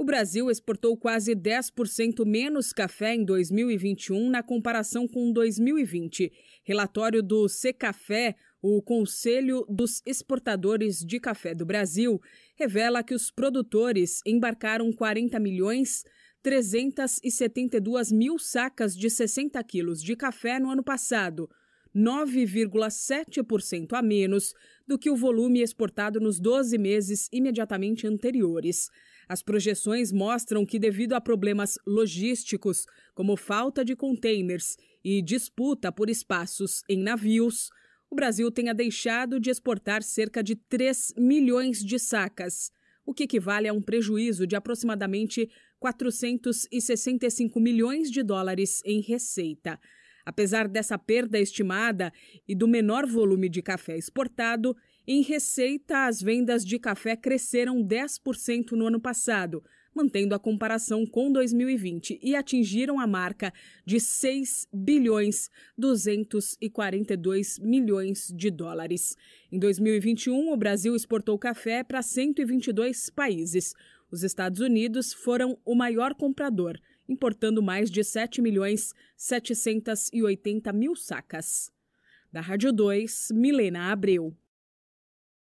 O Brasil exportou quase 10% menos café em 2021 na comparação com 2020. Relatório do Secafé, o Conselho dos Exportadores de Café do Brasil, revela que os produtores embarcaram 40 milhões 372 mil sacas de 60 quilos de café no ano passado, 9,7% a menos do que o volume exportado nos 12 meses imediatamente anteriores. As projeções mostram que, devido a problemas logísticos, como falta de containers e disputa por espaços em navios, o Brasil tenha deixado de exportar cerca de 3 milhões de sacas, o que equivale a um prejuízo de aproximadamente 465 milhões de dólares em receita apesar dessa perda estimada e do menor volume de café exportado, em receita, as vendas de café cresceram 10% no ano passado, mantendo a comparação com 2020 e atingiram a marca de 6 bilhões 242 milhões de dólares. Em 2021, o Brasil exportou café para 122 países. Os Estados Unidos foram o maior comprador importando mais de 7 milhões 780 mil sacas. Da Rádio 2, Milena Abreu.